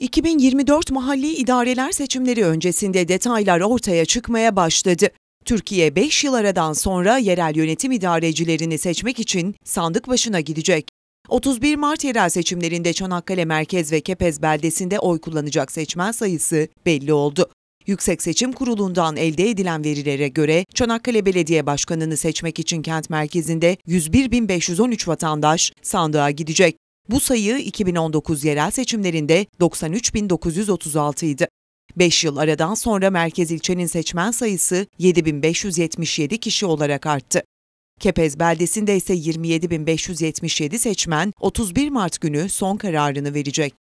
2024 mahalli idareler seçimleri öncesinde detaylar ortaya çıkmaya başladı. Türkiye 5 yıl aradan sonra yerel yönetim idarecilerini seçmek için sandık başına gidecek. 31 Mart yerel seçimlerinde Çanakkale Merkez ve Kepez beldesinde oy kullanacak seçmen sayısı belli oldu. Yüksek Seçim Kurulu'ndan elde edilen verilere göre Çanakkale Belediye Başkanı'nı seçmek için kent merkezinde 101.513 vatandaş sandığa gidecek. Bu sayı 2019 yerel seçimlerinde 93.936 idi. 5 yıl aradan sonra merkez ilçenin seçmen sayısı 7577 kişi olarak arttı. Kepez beldesinde ise 27577 seçmen 31 Mart günü son kararını verecek.